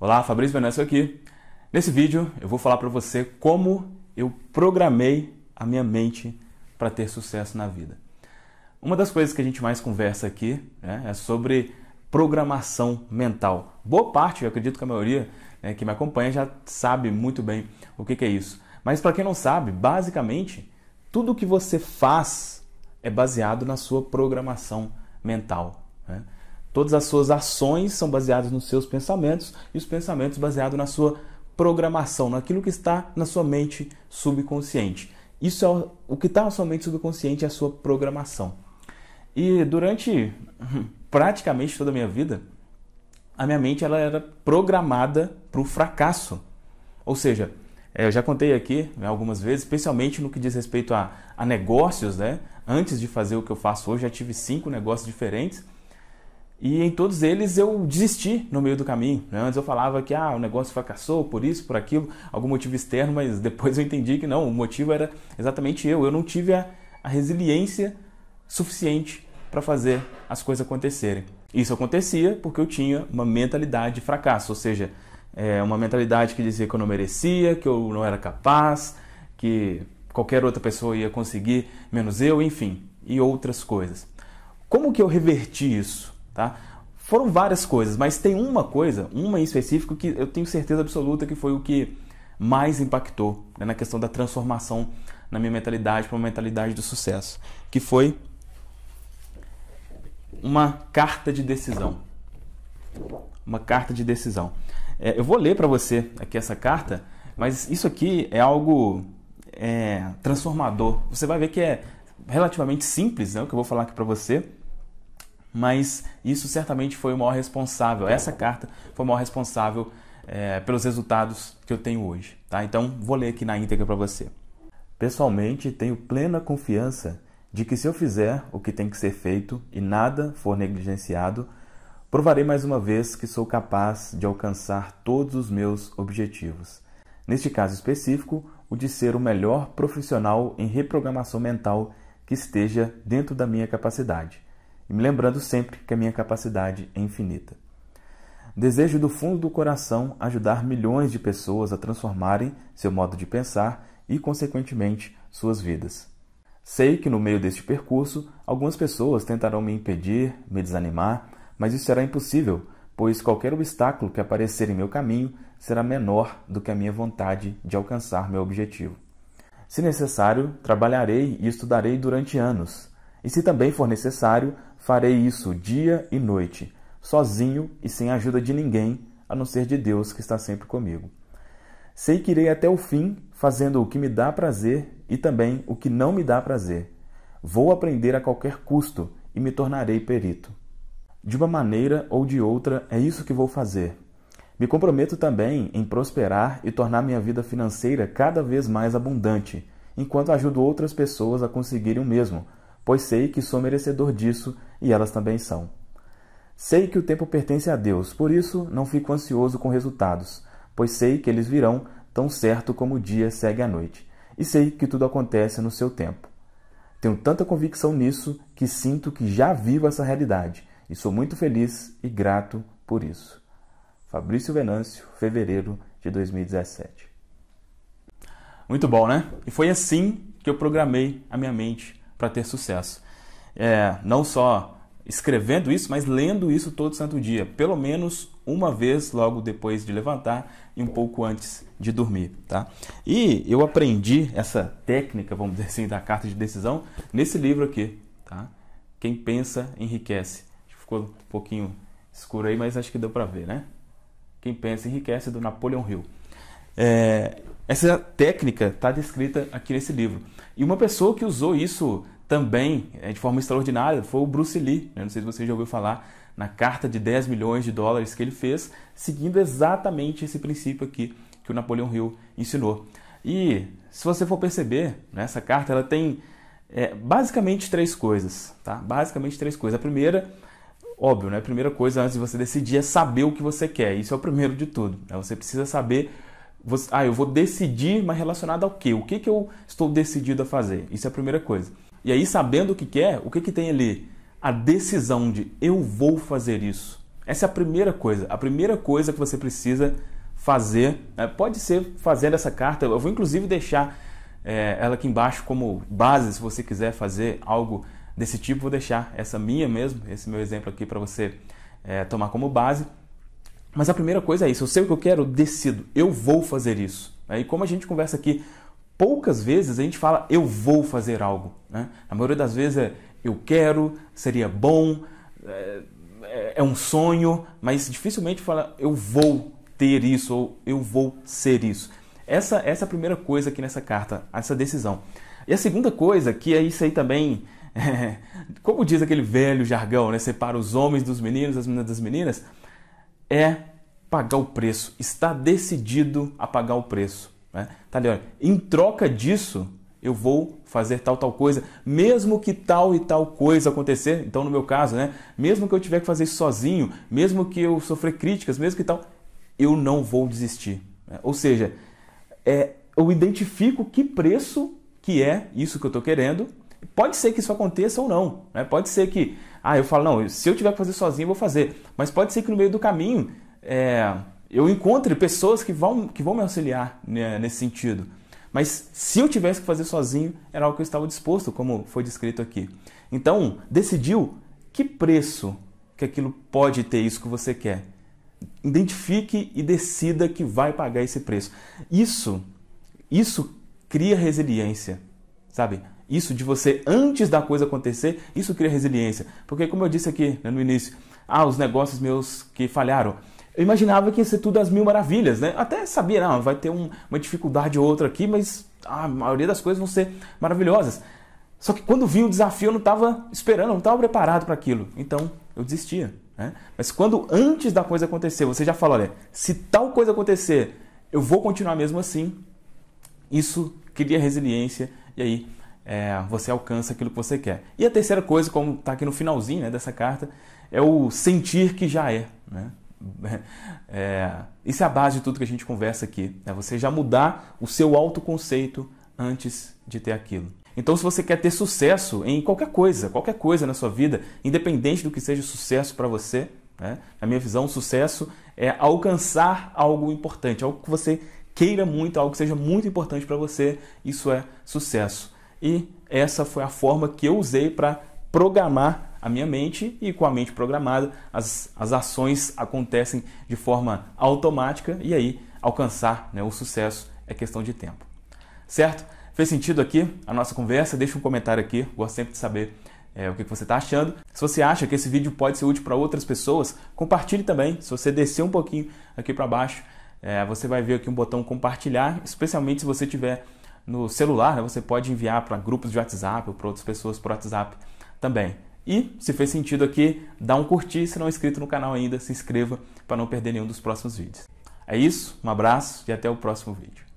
Olá, Fabrício Venâncio aqui. Nesse vídeo eu vou falar para você como eu programei a minha mente para ter sucesso na vida. Uma das coisas que a gente mais conversa aqui né, é sobre programação mental. Boa parte, eu acredito que a maioria né, que me acompanha já sabe muito bem o que, que é isso. Mas para quem não sabe, basicamente, tudo que você faz é baseado na sua programação mental. Né? Todas as suas ações são baseadas nos seus pensamentos e os pensamentos baseados na sua programação, naquilo que está na sua mente subconsciente. Isso é o, o que está na sua mente subconsciente é a sua programação. E durante hum, praticamente toda a minha vida, a minha mente ela era programada para o fracasso. Ou seja, é, eu já contei aqui né, algumas vezes, especialmente no que diz respeito a, a negócios, né? Antes de fazer o que eu faço hoje, já tive cinco negócios diferentes e em todos eles eu desisti no meio do caminho. Né? Antes eu falava que ah, o negócio fracassou por isso, por aquilo, algum motivo externo, mas depois eu entendi que não, o motivo era exatamente eu. Eu não tive a, a resiliência suficiente para fazer as coisas acontecerem. Isso acontecia porque eu tinha uma mentalidade de fracasso, ou seja, é, uma mentalidade que dizia que eu não merecia, que eu não era capaz, que qualquer outra pessoa ia conseguir, menos eu, enfim, e outras coisas. Como que eu reverti isso? Tá? Foram várias coisas, mas tem uma coisa, uma em específico, que eu tenho certeza absoluta que foi o que mais impactou né, na questão da transformação na minha mentalidade para uma mentalidade do sucesso, que foi uma carta de decisão. Uma carta de decisão. É, eu vou ler para você aqui essa carta, mas isso aqui é algo é, transformador. Você vai ver que é relativamente simples né, o que eu vou falar aqui para você, mas isso certamente foi o maior responsável, essa carta foi o maior responsável é, pelos resultados que eu tenho hoje. Tá? Então, vou ler aqui na íntegra para você. Pessoalmente, tenho plena confiança de que se eu fizer o que tem que ser feito e nada for negligenciado, provarei mais uma vez que sou capaz de alcançar todos os meus objetivos. Neste caso específico, o de ser o melhor profissional em reprogramação mental que esteja dentro da minha capacidade e me lembrando sempre que a minha capacidade é infinita. Desejo do fundo do coração ajudar milhões de pessoas a transformarem seu modo de pensar e, consequentemente, suas vidas. Sei que no meio deste percurso, algumas pessoas tentarão me impedir, me desanimar, mas isso será impossível, pois qualquer obstáculo que aparecer em meu caminho será menor do que a minha vontade de alcançar meu objetivo. Se necessário, trabalharei e estudarei durante anos, e se também for necessário, farei isso dia e noite, sozinho e sem a ajuda de ninguém, a não ser de Deus que está sempre comigo. Sei que irei até o fim, fazendo o que me dá prazer e também o que não me dá prazer. Vou aprender a qualquer custo e me tornarei perito. De uma maneira ou de outra, é isso que vou fazer. Me comprometo também em prosperar e tornar minha vida financeira cada vez mais abundante, enquanto ajudo outras pessoas a conseguirem o mesmo, pois sei que sou merecedor disso e elas também são. Sei que o tempo pertence a Deus, por isso não fico ansioso com resultados, pois sei que eles virão tão certo como o dia segue a noite, e sei que tudo acontece no seu tempo. Tenho tanta convicção nisso que sinto que já vivo essa realidade, e sou muito feliz e grato por isso. Fabrício Venâncio, fevereiro de 2017. Muito bom, né? E foi assim que eu programei a minha mente para ter sucesso. É, não só escrevendo isso, mas lendo isso todo santo dia, pelo menos uma vez logo depois de levantar e um pouco antes de dormir, tá? E eu aprendi essa técnica, vamos dizer assim, da carta de decisão nesse livro aqui, tá? Quem pensa enriquece. Ficou um pouquinho escuro aí, mas acho que deu para ver, né? Quem pensa enriquece do Napoleon Hill. É, essa técnica está descrita aqui nesse livro. E uma pessoa que usou isso também é, de forma extraordinária foi o Bruce Lee. Né? Não sei se você já ouviu falar na carta de 10 milhões de dólares que ele fez, seguindo exatamente esse princípio aqui que o Napoleão Hill ensinou. E se você for perceber, né, essa carta ela tem é, basicamente três coisas, tá? Basicamente três coisas. A primeira, óbvio, né? A primeira coisa antes de você decidir é saber o que você quer. Isso é o primeiro de tudo. Né? Você precisa saber você, ah, eu vou decidir, mas relacionado ao quê? O que, que eu estou decidido a fazer? Isso é a primeira coisa. E aí, sabendo o que quer, é, o que, que tem ali? A decisão de eu vou fazer isso. Essa é a primeira coisa. A primeira coisa que você precisa fazer, né? pode ser fazer essa carta. Eu vou inclusive deixar é, ela aqui embaixo como base, se você quiser fazer algo desse tipo, vou deixar essa minha mesmo, esse meu exemplo aqui para você é, tomar como base. Mas a primeira coisa é isso, eu sei o que eu quero, decido, eu vou fazer isso. Né? E como a gente conversa aqui, poucas vezes a gente fala eu vou fazer algo. Né? A maioria das vezes é eu quero, seria bom, é, é, é um sonho, mas dificilmente fala eu vou ter isso ou eu vou ser isso. Essa, essa é a primeira coisa aqui nessa carta, essa decisão. E a segunda coisa, que é isso aí também, é, como diz aquele velho jargão, né? separa os homens dos meninos, as meninas das meninas, é pagar o preço, está decidido a pagar o preço. Né? Tá ali, olha, em troca disso, eu vou fazer tal tal coisa, mesmo que tal e tal coisa acontecer. Então, no meu caso, né, mesmo que eu tiver que fazer isso sozinho, mesmo que eu sofrer críticas, mesmo que tal, eu não vou desistir. Né? Ou seja, é, eu identifico que preço que é isso que eu estou querendo Pode ser que isso aconteça ou não. Né? Pode ser que, ah, eu falo, não, se eu tiver que fazer sozinho, eu vou fazer. Mas pode ser que no meio do caminho é, eu encontre pessoas que vão, que vão me auxiliar né, nesse sentido. Mas se eu tivesse que fazer sozinho, era o que eu estava disposto, como foi descrito aqui. Então, decidiu que preço que aquilo pode ter isso que você quer. Identifique e decida que vai pagar esse preço. Isso, isso cria resiliência, sabe? Isso de você, antes da coisa acontecer, isso cria resiliência. Porque, como eu disse aqui né, no início, ah, os negócios meus que falharam. Eu imaginava que ia ser tudo as mil maravilhas, né? Até sabia, não, ah, vai ter um, uma dificuldade ou outra aqui, mas ah, a maioria das coisas vão ser maravilhosas. Só que quando vinha o desafio, eu não estava esperando, eu não estava preparado para aquilo. Então, eu desistia. Né? Mas quando antes da coisa acontecer, você já fala, olha, se tal coisa acontecer, eu vou continuar mesmo assim. Isso cria resiliência e aí é, você alcança aquilo que você quer. E a terceira coisa, como está aqui no finalzinho né, dessa carta, é o sentir que já é. Né? É, isso é a base de tudo que a gente conversa aqui. Né? Você já mudar o seu autoconceito antes de ter aquilo. Então, se você quer ter sucesso em qualquer coisa, qualquer coisa na sua vida, independente do que seja sucesso para você, né? na minha visão, sucesso é alcançar algo importante, algo que você queira muito, algo que seja muito importante para você, isso é sucesso e essa foi a forma que eu usei para programar a minha mente e com a mente programada as, as ações acontecem de forma automática e aí alcançar né, o sucesso é questão de tempo. Certo? Fez sentido aqui a nossa conversa? Deixa um comentário aqui, gosto sempre de saber é, o que você está achando. Se você acha que esse vídeo pode ser útil para outras pessoas, compartilhe também. Se você descer um pouquinho aqui para baixo, é, você vai ver aqui um botão compartilhar, especialmente se você tiver no celular, né? você pode enviar para grupos de WhatsApp ou para outras pessoas por WhatsApp também. E, se fez sentido aqui, dá um curtir, se não é inscrito no canal ainda, se inscreva para não perder nenhum dos próximos vídeos. É isso, um abraço e até o próximo vídeo.